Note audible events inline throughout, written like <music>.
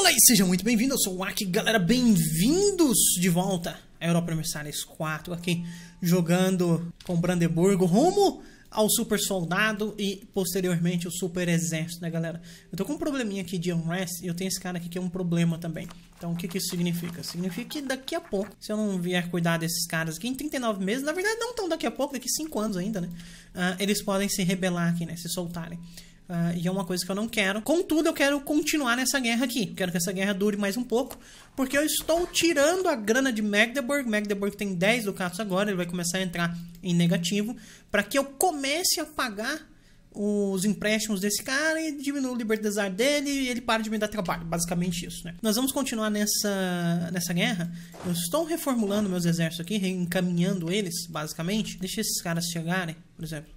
Olá e seja muito bem-vindo, eu sou o Aki, galera, bem-vindos de volta à Europa Mercenários 4, aqui jogando com Brandeburgo rumo ao Super Soldado e posteriormente o Super Exército, né galera? Eu tô com um probleminha aqui de unrest e eu tenho esse cara aqui que é um problema também. Então o que que isso significa? Significa que daqui a pouco, se eu não vier cuidar desses caras aqui em 39 meses, na verdade não tão daqui a pouco, daqui 5 anos ainda, né? Uh, eles podem se rebelar aqui, né? Se soltarem. Uh, e é uma coisa que eu não quero. Contudo, eu quero continuar nessa guerra aqui. Quero que essa guerra dure mais um pouco, porque eu estou tirando a grana de Magdeburg. Magdeburg tem 10 ducatos agora, ele vai começar a entrar em negativo, para que eu comece a pagar os empréstimos desse cara e diminua o libertizar dele e ele para de me dar trabalho. Basicamente isso, né? Nós vamos continuar nessa, nessa guerra. Eu estou reformulando meus exércitos aqui, encaminhando eles, basicamente. Deixa esses caras chegarem, por exemplo.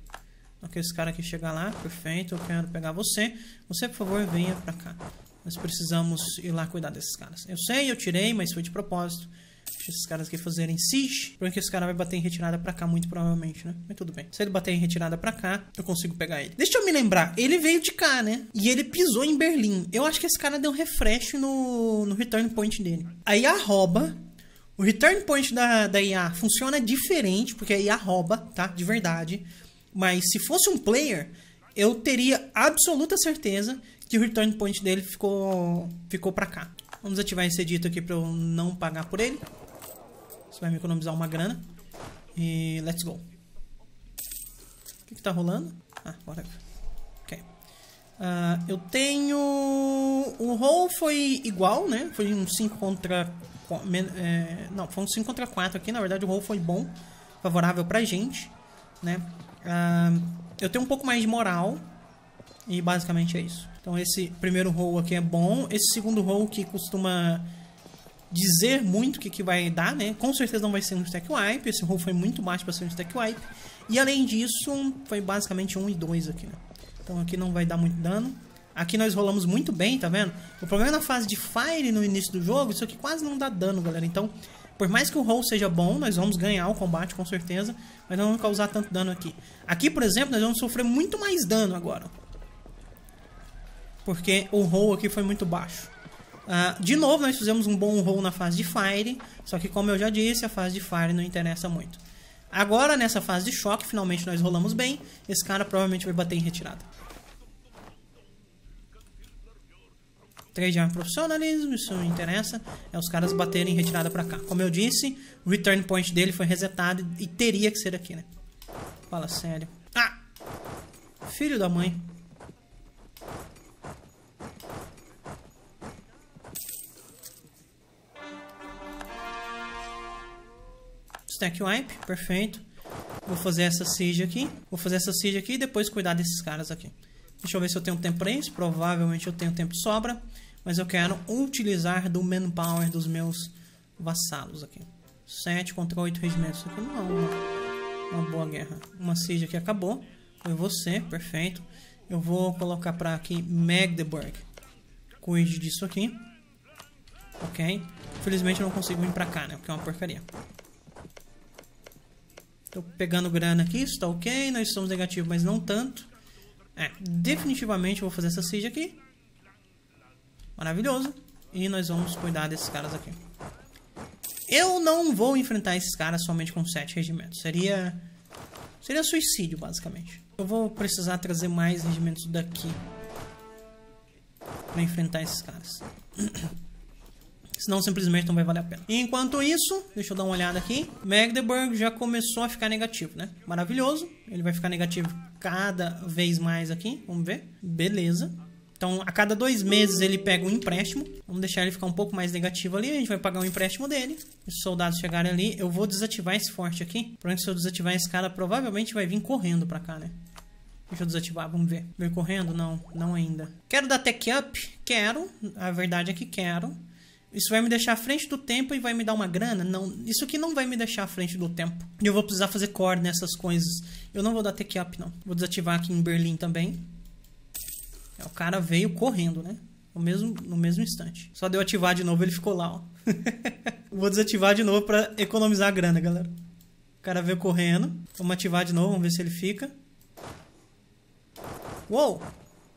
Aqueles caras que chegam lá, perfeito, eu quero pegar você. Você, por favor, venha pra cá. Nós precisamos ir lá cuidar desses caras. Eu sei, eu tirei, mas foi de propósito. Deixa esses caras aqui fazerem siege. Porque esse cara vai bater em retirada pra cá, muito provavelmente, né? Mas tudo bem. Se ele bater em retirada pra cá, eu consigo pegar ele. Deixa eu me lembrar. Ele veio de cá, né? E ele pisou em Berlim. Eu acho que esse cara deu um refresh no, no return point dele. Aí a rouba o return point da, da IA funciona diferente, porque a IA rouba, tá? De verdade. Mas se fosse um player, eu teria absoluta certeza que o return point dele ficou, ficou pra cá. Vamos ativar esse edito aqui pra eu não pagar por ele. Isso vai me economizar uma grana. E let's go. O que, que tá rolando? Ah, bora. Ok. Uh, eu tenho... O roll foi igual, né? Foi um 5 contra... É... Não, foi um 5 contra 4 aqui. Na verdade, o roll foi bom. Favorável pra gente, né? eu tenho um pouco mais de moral. E basicamente é isso. Então esse primeiro roll aqui é bom. Esse segundo roll que costuma dizer muito o que, que vai dar, né? Com certeza não vai ser um stack wipe. Esse roll foi muito baixo para ser um stack wipe. E além disso, foi basicamente 1 um e 2 aqui, né? Então aqui não vai dar muito dano. Aqui nós rolamos muito bem, tá vendo? O problema é na fase de Fire no início do jogo, isso aqui quase não dá dano, galera. Então, por mais que o roll seja bom, nós vamos ganhar o combate com certeza, mas não vamos causar tanto dano aqui. Aqui, por exemplo, nós vamos sofrer muito mais dano agora. Porque o roll aqui foi muito baixo. Uh, de novo, nós fizemos um bom roll na fase de Fire, só que como eu já disse, a fase de Fire não interessa muito. Agora, nessa fase de choque, finalmente nós rolamos bem. Esse cara provavelmente vai bater em retirada. Trade é profissionalismo, isso não interessa. É os caras baterem retirada pra cá. Como eu disse, o return point dele foi resetado e teria que ser aqui, né? Fala sério. Ah! Filho da mãe. Stack wipe, perfeito. Vou fazer essa siege aqui. Vou fazer essa siege aqui e depois cuidar desses caras aqui. Deixa eu ver se eu tenho tempo para isso. Provavelmente eu tenho tempo de sobra. Mas eu quero utilizar do manpower dos meus vassalos aqui. 7 contra 8 regimentos. Isso aqui não é uma, uma boa guerra. Uma siege aqui acabou. Foi você, perfeito. Eu vou colocar para aqui Magdeburg. Cuide disso aqui. Ok. Felizmente eu não consigo vir para cá, né? Porque é uma porcaria. Tô pegando grana aqui, isso tá ok. Nós estamos negativos, mas não tanto. É, definitivamente vou fazer essa siege aqui. Maravilhoso. E nós vamos cuidar desses caras aqui. Eu não vou enfrentar esses caras somente com sete regimentos. Seria... Seria suicídio, basicamente. Eu vou precisar trazer mais regimentos daqui. Pra enfrentar esses caras. <clears throat> senão simplesmente não vai valer a pena. Enquanto isso, deixa eu dar uma olhada aqui, Magdeburg já começou a ficar negativo, né? Maravilhoso, ele vai ficar negativo cada vez mais aqui, vamos ver. Beleza. Então, a cada dois meses ele pega um empréstimo. Vamos deixar ele ficar um pouco mais negativo ali. A gente vai pagar o um empréstimo dele. Os soldados chegarem ali. Eu vou desativar esse forte aqui. Porém, se eu desativar esse cara, provavelmente vai vir correndo pra cá, né? Deixa eu desativar, vamos ver. Vem correndo? Não, não ainda. Quero dar tech up? Quero. A verdade é que quero. Isso vai me deixar à frente do tempo e vai me dar uma grana? Não, isso aqui não vai me deixar à frente do tempo. E eu vou precisar fazer core nessas coisas. Eu não vou dar take up, não. Vou desativar aqui em Berlim também. É, o cara veio correndo, né? No mesmo, no mesmo instante. Só deu ativar de novo, ele ficou lá, ó. <laughs> vou desativar de novo pra economizar a grana, galera. O cara veio correndo. Vamos ativar de novo, vamos ver se ele fica. Uou!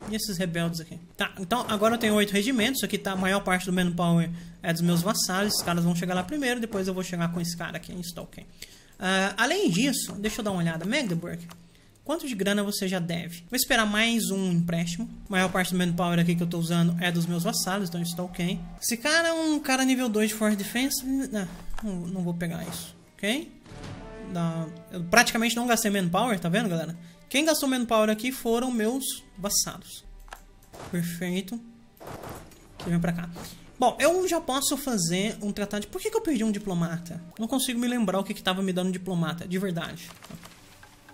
E esses rebeldes aqui? Tá, então agora eu tenho oito regimentos. Aqui tá a maior parte do manpower é dos meus vassalos. Esses caras vão chegar lá primeiro. Depois eu vou chegar com esse cara aqui em Stoken. Uh, ah, além disso, deixa eu dar uma olhada. Magdeburg, quanto de grana você já deve? Vou esperar mais um empréstimo. A maior parte do manpower aqui que eu tô usando é dos meus vassalos. Então ok. Esse cara é um cara nível 2 de Force Defense. Não, não vou pegar isso. Ok? Eu praticamente não gastei manpower, tá vendo, galera? Quem gastou menos power aqui foram meus vassalos. Perfeito. Que vem pra cá. Bom, eu já posso fazer um tratado... De... Por que, que eu perdi um diplomata? Não consigo me lembrar o que, que tava me dando um diplomata, de verdade.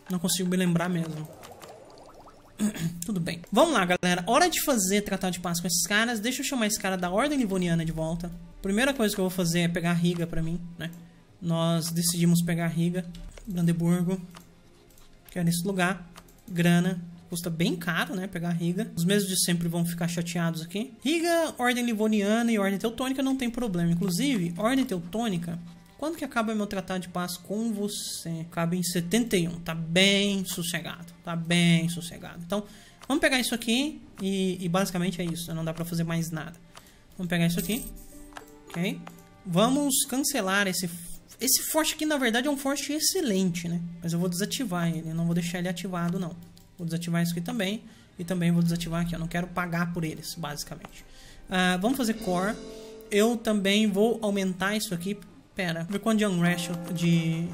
Não consigo me lembrar mesmo. <clears throat> Tudo bem. Vamos lá, galera. Hora de fazer tratado de paz com esses caras. Deixa eu chamar esse cara da Ordem Livoniana de volta. Primeira coisa que eu vou fazer é pegar a Riga pra mim, né? Nós decidimos pegar a Riga. Brandeburgo que é nesse lugar. Grana, custa bem caro, né? Pegar Riga. Os mesmos de sempre vão ficar chateados aqui. Riga, Ordem Livoniana e Ordem Teutônica não tem problema. Inclusive, Ordem Teutônica... Quando que acaba meu tratado de paz com você? Acaba em 71. Tá bem sossegado. Tá bem sossegado. Então, vamos pegar isso aqui e, e basicamente é isso. Não dá pra fazer mais nada. Vamos pegar isso aqui. Ok? Vamos cancelar esse esse forte aqui, na verdade, é um forte excelente, né? Mas eu vou desativar ele, eu não vou deixar ele ativado, não. Vou desativar isso aqui também. E também vou desativar aqui, eu não quero pagar por eles, basicamente. Uh, vamos fazer core. Eu também vou aumentar isso aqui. Pera, ver quanto de unrest de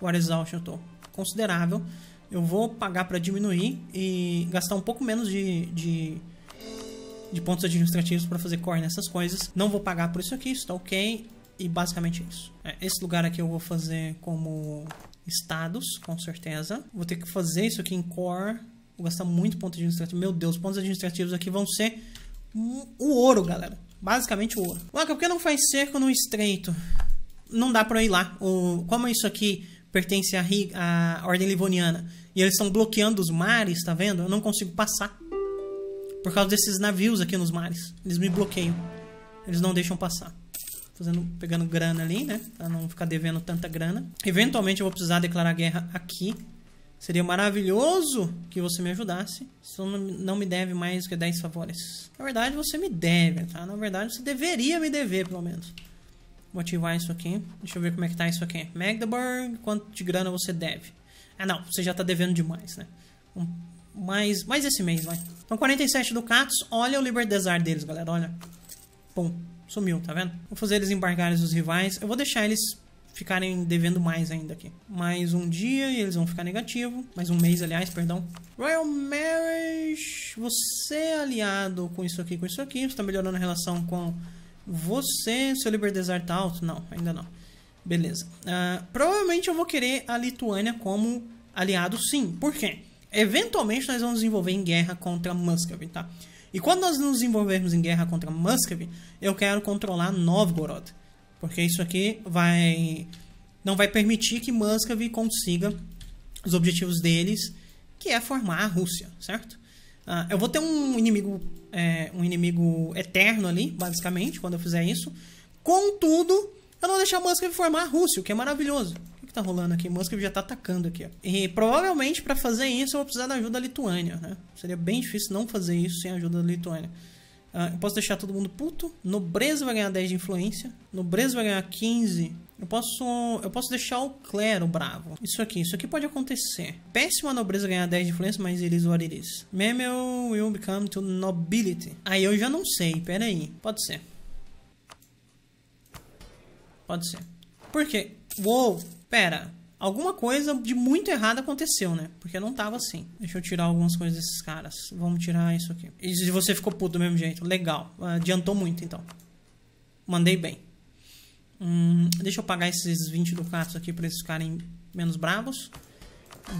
War Exhaust eu tô. Considerável. Eu vou pagar para diminuir e gastar um pouco menos de, de de pontos administrativos para fazer core nessas coisas. Não vou pagar por isso aqui, está ok. E basicamente é isso. É, esse lugar aqui eu vou fazer como estados, com certeza. Vou ter que fazer isso aqui em core. Vou gastar muito ponto administrativo. Meu Deus, pontos administrativos aqui vão ser o ouro, galera. Basicamente o ouro. Laca, por que não faz cerco no estreito? Não dá pra ir lá. O, como isso aqui pertence à, à Ordem Livoniana e eles estão bloqueando os mares, tá vendo? Eu não consigo passar. Por causa desses navios aqui nos mares. Eles me bloqueiam. Eles não deixam passar fazendo, pegando grana ali, né? Pra não ficar devendo tanta grana. Eventualmente eu vou precisar declarar guerra aqui. Seria maravilhoso que você me ajudasse. Você não me deve mais que 10 favores. Na verdade, você me deve, tá? Na verdade, você deveria me dever, pelo menos. Vou ativar isso aqui. Deixa eu ver como é que tá isso aqui. Magdeburg, quanto de grana você deve? Ah, não. Você já tá devendo demais, né? Um, mais, mais esse mês, vai. Então, 47 ducatos. Olha o Liber Desire deles, galera. Olha. Pum. Sumiu, tá vendo? Vou fazer eles embargarem os rivais. Eu vou deixar eles ficarem devendo mais ainda aqui. Mais um dia e eles vão ficar negativo. Mais um mês, aliás, perdão. Royal Marriage, você é aliado com isso aqui, com isso aqui. Você tá melhorando a relação com você. Seu Liber Desert tá alto? Não, ainda não. Beleza. Uh, provavelmente eu vou querer a Lituânia como aliado sim. Por quê? Eventualmente nós vamos desenvolver em guerra contra Muscovy, tá? E quando nós nos envolvermos em guerra contra Muscovy, eu quero controlar Novgorod. Porque isso aqui vai não vai permitir que Muscovy consiga os objetivos deles, que é formar a Rússia, certo? Uh, eu vou ter um inimigo, é, um inimigo eterno ali, basicamente, quando eu fizer isso. Contudo, eu não vou deixar Muscovy formar a Rússia, o que é maravilhoso que tá rolando aqui? Moscou já tá atacando aqui, ó. E provavelmente para fazer isso eu vou precisar da ajuda da Lituânia, né? Seria bem difícil não fazer isso sem a ajuda da Lituânia. Uh, eu posso deixar todo mundo puto. Nobreza vai ganhar 10 de influência. Nobreza vai ganhar 15. Eu posso, eu posso deixar o clero bravo. Isso aqui, isso aqui pode acontecer. Péssima nobreza ganhar 10 de influência, mas eles what it is. Memel will become to nobility. Aí eu já não sei, pera aí. Pode ser. Pode ser. Por quê? Uou, pera. Alguma coisa de muito errado aconteceu, né? Porque não tava assim. Deixa eu tirar algumas coisas desses caras. Vamos tirar isso aqui. E você ficou puto do mesmo jeito. Legal. Adiantou muito, então. Mandei bem. Hum, deixa eu pagar esses 20 ducatos aqui pra eles ficarem menos bravos.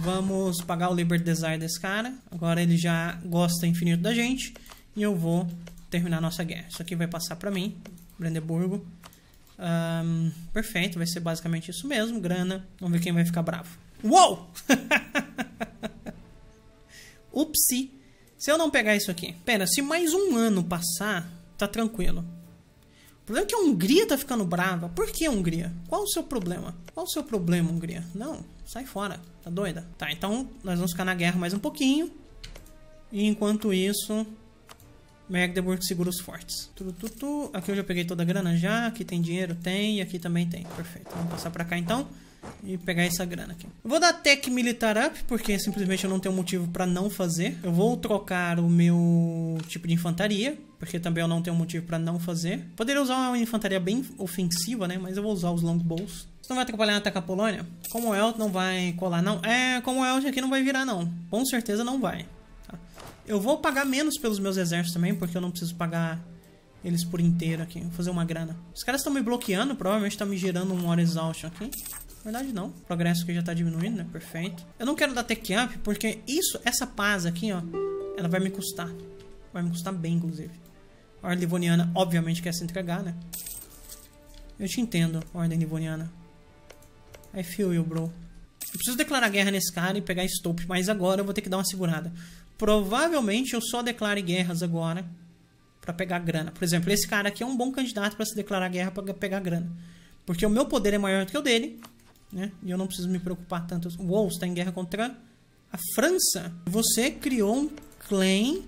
Vamos pagar o Liberty Desire desse cara. Agora ele já gosta infinito da gente. E eu vou terminar nossa guerra. Isso aqui vai passar pra mim. Brandeburgo. Um, perfeito, vai ser basicamente isso mesmo. Grana, vamos ver quem vai ficar bravo. Uou! <laughs> Upsi. Se eu não pegar isso aqui. Pera, se mais um ano passar, tá tranquilo. O problema é que a Hungria tá ficando brava. Por que Hungria? Qual o seu problema? Qual o seu problema, Hungria? Não, sai fora. Tá doida? Tá, então nós vamos ficar na guerra mais um pouquinho. E enquanto isso, Magdeburg Seguros Fortes. Aqui eu já peguei toda a grana já. Aqui tem dinheiro, tem. E aqui também tem. Perfeito. Vamos passar pra cá então. E pegar essa grana aqui. vou dar Tech Militar Up, porque simplesmente eu não tenho motivo pra não fazer. Eu vou trocar o meu tipo de infantaria, porque também eu não tenho motivo pra não fazer. Poderia usar uma infantaria bem ofensiva, né? Mas eu vou usar os Longbows. Isso não vai atrapalhar atacar a Polônia? Como o não vai colar, não? É, como o aqui não vai virar, não. Com certeza não vai. Eu vou pagar menos pelos meus exércitos também, porque eu não preciso pagar eles por inteiro aqui. Vou fazer uma grana. Os caras estão me bloqueando, provavelmente estão tá me gerando um hora exaustion aqui. Na verdade não, o progresso que já está diminuindo, né? Perfeito. Eu não quero dar tech up, porque isso, essa paz aqui, ó, ela vai me custar. Vai me custar bem, inclusive. A Ordem Livoniana, obviamente, quer se entregar, né? Eu te entendo, Ordem Livoniana. I feel you, bro. Eu preciso declarar guerra nesse cara e pegar stop, mas agora eu vou ter que dar uma segurada. Provavelmente eu só declare guerras agora para pegar grana. Por exemplo, esse cara aqui é um bom candidato para se declarar guerra para pegar grana. Porque o meu poder é maior do que o dele, né? E eu não preciso me preocupar tanto. O Wolves está em guerra contra a França. Você criou um claim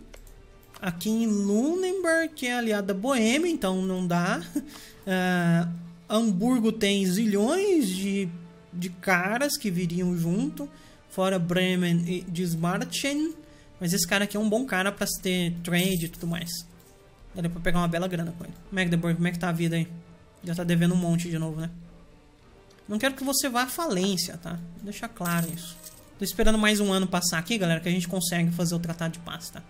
aqui em Lunenburg, que é aliado da Boêmia, então não dá. Uh, <laughs> Hamburgo tem zilhões de, de caras que viriam junto, fora Bremen e Dismarchen. Mas esse cara aqui é um bom cara pra ter trade e tudo mais. Daria pra pegar uma bela grana com ele. Magdeburg, é como é que tá a vida aí? Já tá devendo um monte de novo, né? Não quero que você vá à falência, tá? Vou deixar claro isso. Tô esperando mais um ano passar aqui, galera, que a gente consegue fazer o tratado de paz, tá?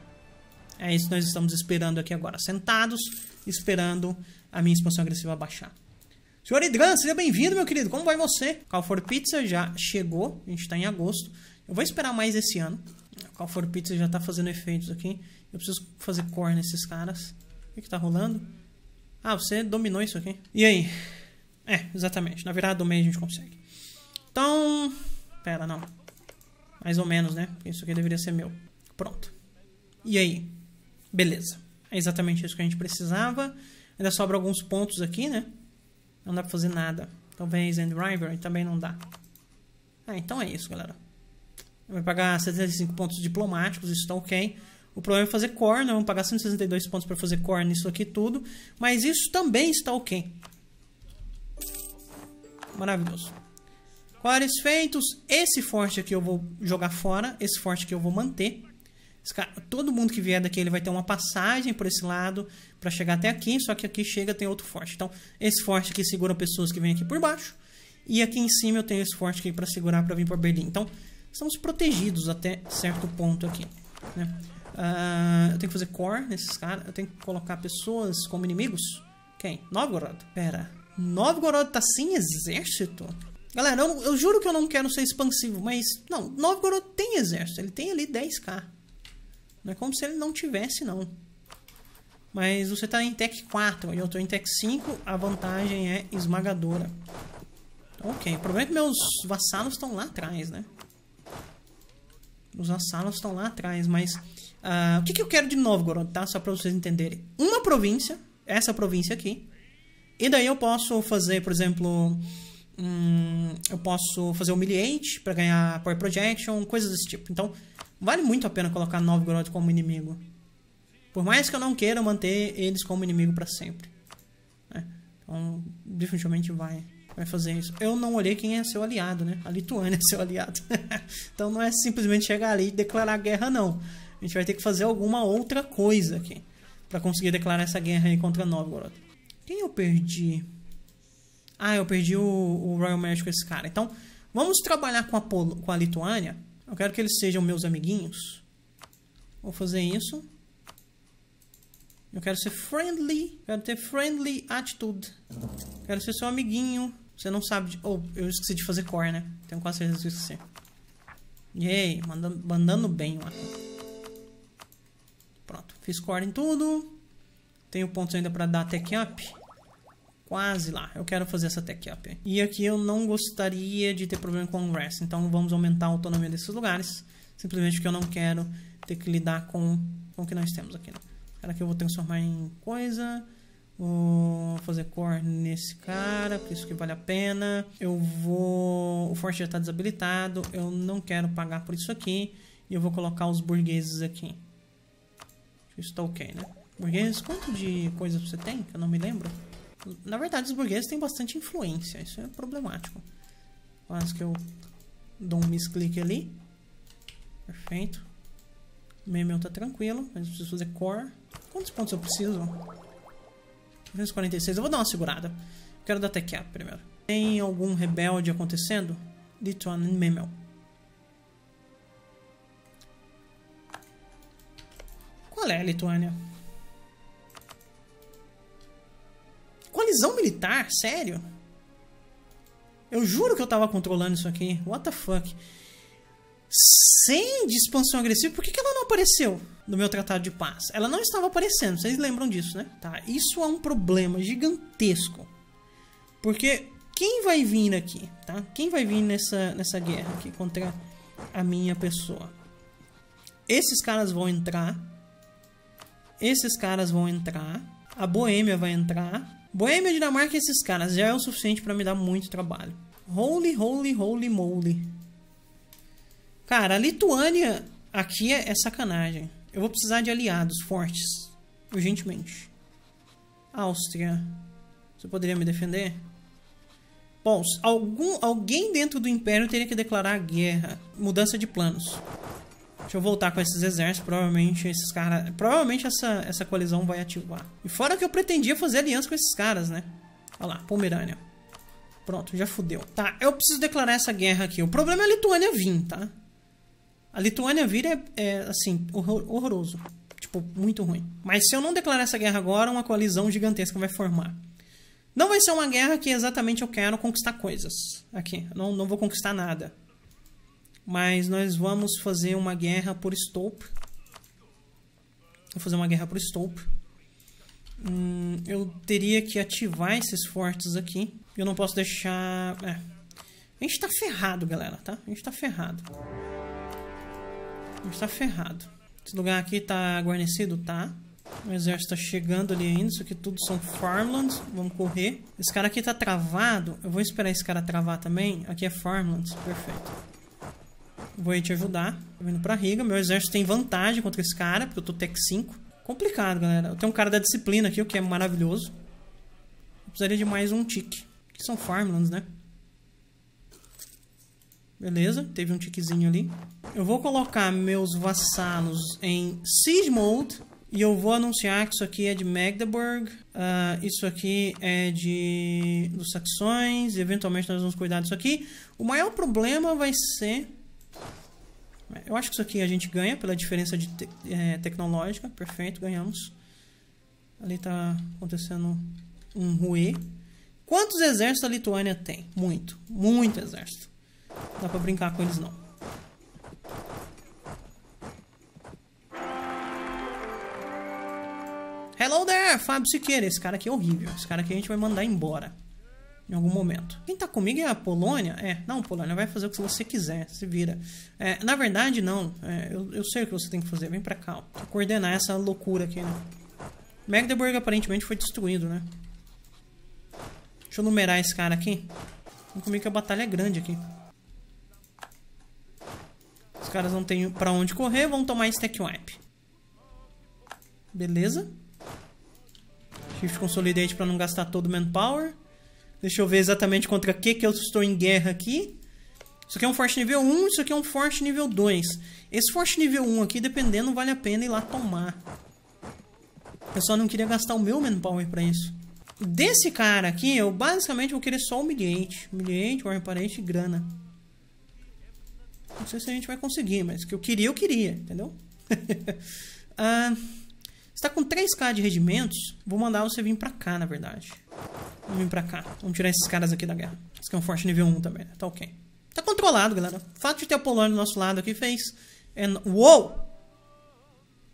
É isso que nós estamos esperando aqui agora. Sentados, esperando a minha expansão agressiva baixar. Senhor Idran, seja bem-vindo, meu querido. Como vai você? Call for Pizza já chegou. A gente tá em agosto. Eu vou esperar mais esse ano. Call for Pizza já tá fazendo efeitos aqui. Eu preciso fazer core nesses caras. O que que tá rolando? Ah, você dominou isso aqui. E aí? É, exatamente. Na virada do mês a gente consegue. Então... Pera, não. Mais ou menos, né? Isso aqui deveria ser meu. Pronto. E aí? Beleza. É exatamente isso que a gente precisava. Ainda sobra alguns pontos aqui, né? Não dá pra fazer nada. Talvez End River também não dá. Ah, então é isso, galera vai pagar 75 pontos diplomáticos, isso tá ok. O problema é fazer corner, vamos pagar 162 pontos para fazer core isso aqui tudo. Mas isso também está ok. Maravilhoso. Quares feitos. Esse forte aqui eu vou jogar fora. Esse forte aqui eu vou manter. Cara, todo mundo que vier daqui ele vai ter uma passagem por esse lado para chegar até aqui. Só que aqui chega tem outro forte. Então esse forte aqui segura pessoas que vêm aqui por baixo. E aqui em cima eu tenho esse forte aqui para segurar para vir para Berlim. Então Estamos protegidos até certo ponto aqui, né? Uh, eu tenho que fazer core nesses caras. Eu tenho que colocar pessoas como inimigos. Quem? Novgorod? Pera. Novgorod tá sem exército? Galera, eu, eu, juro que eu não quero ser expansivo, mas... Não, Novgorod tem exército. Ele tem ali 10k. Não é como se ele não tivesse, não. Mas você tá em Tech 4 e eu tô em Tech 5. A vantagem é esmagadora. Ok, o problema é que meus vassalos estão lá atrás, né? Os assalos estão lá atrás, mas uh, o que, que eu quero de Novgorod, tá? Só para vocês entenderem. Uma província, essa província aqui, e daí eu posso fazer, por exemplo, hum, eu posso fazer Humiliate para ganhar Power Projection, coisas desse tipo. Então, vale muito a pena colocar Novgorod como inimigo. Por mais que eu não queira manter eles como inimigo para sempre. É. Então, definitivamente vai vai fazer isso. Eu não olhei quem é seu aliado, né? A Lituânia é seu aliado. <laughs> então não é simplesmente chegar ali e declarar guerra, não. A gente vai ter que fazer alguma outra coisa aqui para conseguir declarar essa guerra aí contra Novgorod. Quem eu perdi? Ah, eu perdi o, o Royal Marriage com esse cara. Então, vamos trabalhar com a, Polo, com a Lituânia. Eu quero que eles sejam meus amiguinhos. Vou fazer isso. Eu quero ser friendly. Quero ter friendly attitude. Quero ser seu amiguinho. Você não sabe de... Ou oh, eu esqueci de fazer core, né? Tenho quase certeza que eu esqueci. Yay, mandando, mandando bem lá. Pronto, fiz core em tudo. Tenho pontos ainda pra dar tech up. Quase lá, eu quero fazer essa tech up. E aqui eu não gostaria de ter problema com o rest, então vamos aumentar a autonomia desses lugares. Simplesmente porque eu não quero ter que lidar com, com o que nós temos aqui. Né? Cara, que eu vou transformar em coisa. Vou fazer core nesse cara, porque isso que vale a pena. Eu vou... O forte já está desabilitado. Eu não quero pagar por isso aqui. E eu vou colocar os burgueses aqui. Isso tá ok, né? Burgueses, quanto de coisas você tem? Que eu não me lembro. Na verdade, os burgueses têm bastante influência. Isso é problemático. Quase que eu dou um misclick ali. Perfeito. Meu, meu tá tranquilo, mas eu preciso fazer core. Quantos pontos eu preciso? 346. Eu vou dar uma segurada. Quero dar até up primeiro. Tem algum rebelde acontecendo? Lituan Memel. Qual é a Lituânia? Colisão militar? Sério? Eu juro que eu tava controlando isso aqui. What the fuck? sem de expansão agressiva, por que, que ela não apareceu no meu tratado de paz? Ela não estava aparecendo, vocês lembram disso, né? Tá, isso é um problema gigantesco. Porque quem vai vir aqui, tá? Quem vai vir nessa, nessa guerra aqui contra a minha pessoa? Esses caras vão entrar. Esses caras vão entrar. A Boêmia vai entrar. Boêmia, Dinamarca e esses caras já é o suficiente para me dar muito trabalho. Holy, holy, holy moly. Cara, a Lituânia aqui é, é sacanagem. Eu vou precisar de aliados fortes. Urgentemente. Áustria. Você poderia me defender? Bom, algum, alguém dentro do Império teria que declarar guerra. Mudança de planos. Deixa eu voltar com esses exércitos. Provavelmente esses caras... Provavelmente essa, essa colisão vai ativar. E fora que eu pretendia fazer aliança com esses caras, né? Olha lá, Pomerânia. Pronto, já fudeu. Tá, eu preciso declarar essa guerra aqui. O problema é a Lituânia vir, tá? A Lituânia vira, é, é assim, horror, horroroso. Tipo, muito ruim. Mas se eu não declarar essa guerra agora, uma coalizão gigantesca vai formar. Não vai ser uma guerra que exatamente eu quero conquistar coisas. Aqui, não, não vou conquistar nada. Mas nós vamos fazer uma guerra por Stolp. Vou fazer uma guerra por Stolp. Hum, eu teria que ativar esses fortes aqui. Eu não posso deixar... É. A gente tá ferrado, galera, tá? A gente tá ferrado. A gente tá ferrado. Esse lugar aqui tá guarnecido? Tá. O exército tá chegando ali ainda. Isso aqui tudo são farmlands. Vamos correr. Esse cara aqui tá travado. Eu vou esperar esse cara travar também. Aqui é farmlands. Perfeito. Vou aí te ajudar. Tô vindo pra Riga. Meu exército tem vantagem contra esse cara, porque eu tô tech 5. Complicado, galera. Eu tenho um cara da disciplina aqui, o que é maravilhoso. Eu precisaria de mais um tique. Que são farmlands, né? Beleza, teve um tiquezinho ali. Eu vou colocar meus vassalos em Siege Mode. E eu vou anunciar que isso aqui é de Magdeburg, uh, isso aqui é de dos saxões, eventualmente nós vamos cuidar disso aqui. O maior problema vai ser... Eu acho que isso aqui a gente ganha pela diferença de te é, tecnológica, perfeito, ganhamos. Ali tá acontecendo um ruê. Quantos exércitos a Lituânia tem? Muito, muito exército. Dá pra brincar com eles não. Hello there, Fábio Siqueira. Esse cara aqui é horrível. Esse cara aqui a gente vai mandar embora. Em algum momento. Quem tá comigo é a Polônia? É, não, Polônia, vai fazer o que você quiser, se vira. É, na verdade, não. É, eu, eu, sei o que você tem que fazer, vem pra cá. Ó. coordenar essa loucura aqui, né? Magdeburg aparentemente foi destruído, né? Deixa eu numerar esse cara aqui. Vem comigo que a batalha é grande aqui caras não têm pra onde correr, vão tomar stack wipe. Beleza. Shift Consolidate pra não gastar todo o manpower. Deixa eu ver exatamente contra que que eu estou em guerra aqui. Isso aqui é um forte nível 1, isso aqui é um forte nível 2. Esse forte nível 1 aqui, dependendo, vale a pena ir lá tomar. Eu só não queria gastar o meu manpower pra isso. Desse cara aqui, eu basicamente vou querer só humilhante. Humilhante, warren parente e grana. Não sei se a gente vai conseguir, mas que eu queria, eu queria, entendeu? <laughs> Ah, você está com 3k de rendimentos. Vou mandar você vir pra cá, na verdade. Vamos vir pra cá. Vamos tirar esses caras aqui da guerra. Esse aqui é um forte nível 1 também, né? Tá ok. Tá controlado, galera. O fato de ter a Polônia do nosso lado aqui fez... É... Uou!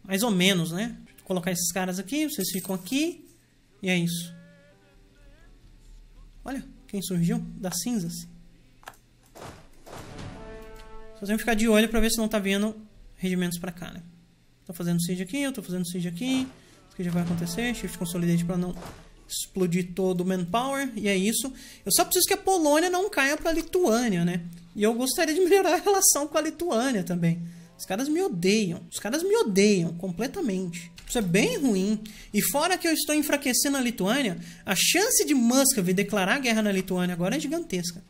Mais ou menos, né? Vou colocar esses caras aqui, vocês ficam aqui. E é isso. Olha quem surgiu das cinzas. Só tem que ficar de olho para ver se não tá vindo regimentos para cá, né? Tô fazendo siege aqui, eu tô fazendo siege aqui. Isso que já vai acontecer. Shift Consolidate para não explodir todo o manpower. E é isso. Eu só preciso que a Polônia não caia para a Lituânia, né? E eu gostaria de <laughs> melhorar a relação com a Lituânia também. Os caras me odeiam. Os caras me odeiam completamente. Isso é bem ruim. E fora que eu estou enfraquecendo a Lituânia, a chance de Muscovy declarar guerra na Lituânia agora é gigantesca.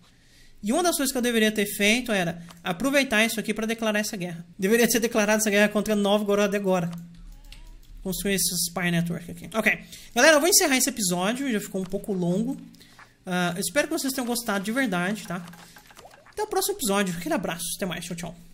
E uma das coisas que eu deveria ter feito era aproveitar isso aqui para declarar essa guerra. Deveria ter declarado essa guerra contra Novgorod agora. Construir esse spy network aqui. Ok. Galera, eu vou encerrar esse episódio. Já ficou um pouco longo. Uh, espero que vocês tenham gostado de verdade, tá? Até o próximo episódio. Aquele abraço. Até mais. Tchau, tchau.